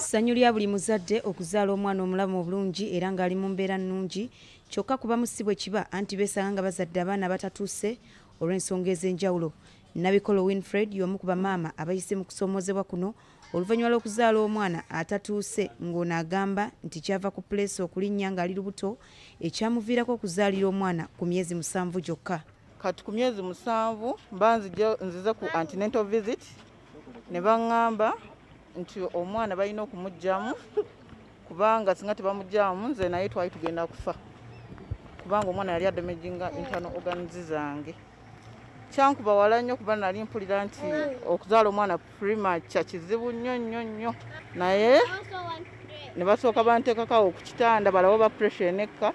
ssanyu lya buli muzadde okuzaala omwana omulamu obulungi era ng'ali mu mbeera nnungi kyokka kubamu si bwe kiba anti beesanga nga bazadde abaana batatuuse olw'ensonga ez'enjawulo nabikola winfred y'omu ku bamaama abayise mu kusoomoozebwa kuno oluvannyuma lw'okuzaala omwana atatuuse ng'ono agamba nti kyava ku puleesi okulinnya ng'ali lubuto ekyamuviirako okuzaalira omwana ku myezi musanvu gyokka kati ku myezi musanvu mba nzize ku antinental visit ne baŋŋamba nti omwana balina okumugjamu kubanga singa tebamugjamu nze naye twali tugenda kufa kubanga omwana yali ademaginga internal organs zange kyankuba wala nnyo kuba nali mpulira nti okuzaala omwana primacha kizibu nnyo nnyo nnyo naye ne basooka banteekakawo okukitanda balabo ba pressure enekka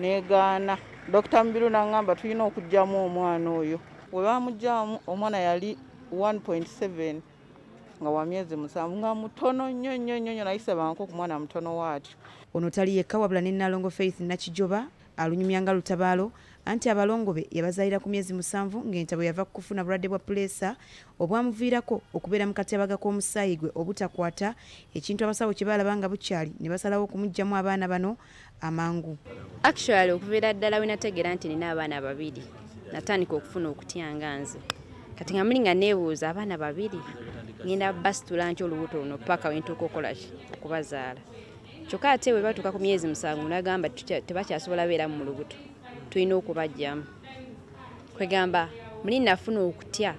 neegaana dokita mubiru naŋgamba tulina okugjamu omwana oyo webamugjamu omwana yali 1.7 nga wa myezi musanvu nga mutono nnyo nnyo nnyo nnyo nayisabanga ku mwana mutono waatyo ono tali yekka wabula ne nalongo faith nakijoba alunyumyanga lutabaalo anti abalongo be yabazaalira ku myezi musanvu ng'entabwe yava kukufuna bulwadde bwa puleesa obwamuviirako okubeera mu katyabaga k'omusaayi gwe obutakwata ekintu abasawo kye baalaba nga bukyali ne basalawo okumuggyamu abaana bano amangu actually okubeera ddala wenategeera nti nina abaana babiri natandika okufuna okutyanga nze kati nga muli nga neebuuza abaana babiri ngenda basitula nti olubuto luno paka wentuuka okukolaki okubazaala kyokka ate webatuuka ku myezi musanvu nagamba tebakyasobola beeramu mu lubuto tulina okubajjamu kwegamba muli nafuna okutya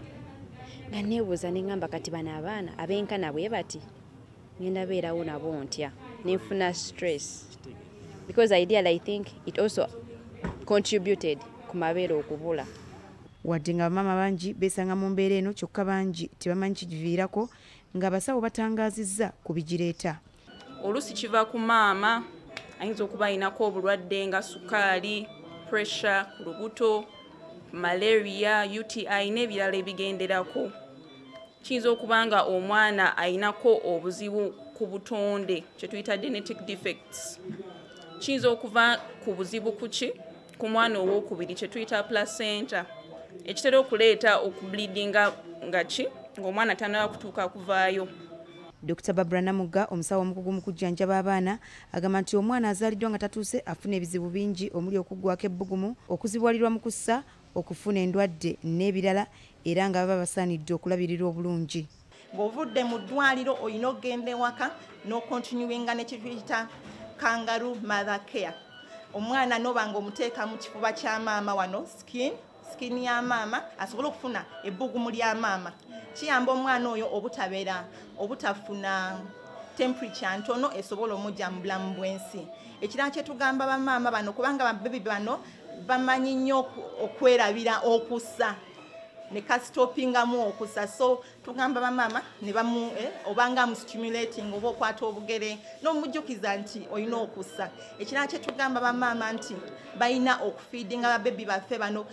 nga nebuuza negamba kati bano abaana abenkana bwe bati ngenda beerawo nabo ntya nenfuna stress because idea i think it also contributed ku mabeere okubula wadde nga bamaama bangi besanga mu mbeera eno kyokka bangi tebamanyi kigiviirako nga basawo batangaziza ku bigireeta oluusi kiva ku maama ayinza okuba ayinako obulwadde nga sukaali pressure ku lubuto malaria uti n'ebirala ebigenderako kiyinza okuba nga omwana ayinako obuzibu ku butonde kyetuyita genetic defects kiyinza okuva ku buzibu ku ki ku mwana owokubiri kyetuyita placenta ekitera okuleeta okubulidinga ngaki ngaomwana tanaba kutuuka kuvaayo dr babra namuga omusawo omukugu mu kujjanjaba abaana agamba nti omwana azaaliddwa nga tatuuse afuna ebizibu bingi omuli okuggwako ebbugumu okuzibwalirwa mu kussa okufuna endwadde n'ebirala era nga baba basaanidde okulabirira obulungi ng'ovudde mu ddwaliro olina okgenda ewaka n'okontinuinga nekituyita kangaru mother care omwana noba nga omuteeka mu kifuba kya maama wano skin sikini yamaama asobole okufuna ebbugumu lyamaama kiyamba omwana oyo obutabeera obutafuna temperature ntono esobola omugya mu bulamu bwensi ekirala kyetugamba bamaama bano kubanga babebi bano bamanyi nnyo okwerabira okusa ne kasitopingamu okusa so tugamba bamaama nebamu eh, obanga amustimulating oba okwata obugere nomujjukiza nti olina okusa ekirala kyetugamba bamaama nti balina okufiidinga babebi baffe bano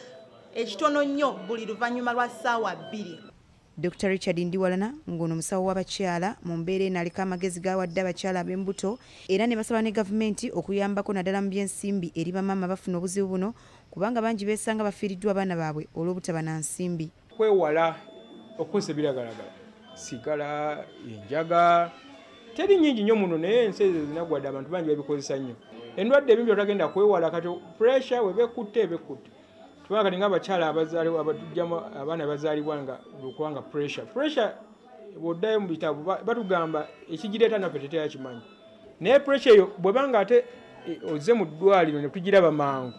ekitono nnyo buli luvannyuma lwa ssaawa bbiri dr richard ndiwalana ngono musawo w'abakyala mu mbeera eno aliko amagezi gawadde abakyala ab'embuto era ne basaba ne gavumenti okuyambako naddala mu byensimbi eri bamaama bafuna obuzibu buno kubanga bangi beesanga bafiiriddwa abaana baabwe olw'obutaba na nsimbi kwewala okukozesa ebiragalagala sigala enjaga teri nyingi nnyo muno naye ensi ezo zinagwadde abantu bangi babikozesa nnyo endwadde ebimbi otagenda kwewala kati puresure webekutte ebekutte tubakati nga abakyala abazaliwa abatujjamu abaana bazaalibwa nga lukuba nga pressure pressure bwoddayo mu bitabu batugamba ekigireeta naffe teteyakimanyi naye pressure eyo bwebanga ate e, ozze mu ddwaliro ne tugiraba mangu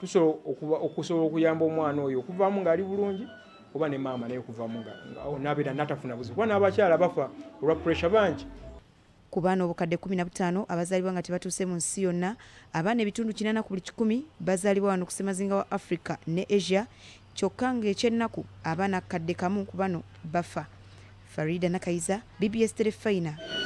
tusobola okusobola okuyamba omwana oyo okuvaamu ngaali bulungi oba ne maama naye okuvaamu nabeera natafuna buzibu kuba n'abakyala bafa olwa pressure bangi ku baana obukadde 15 abazaalibwa nga tebatuuse mu nsi yonna abaana ebitundu 8 ku buli 1 bazaalibwa wano ku ssemazinga wa africa ne asia kyokka ngaekyennaku abaana kadde kamu ku bano bafa farida nakaiza bbs terefaina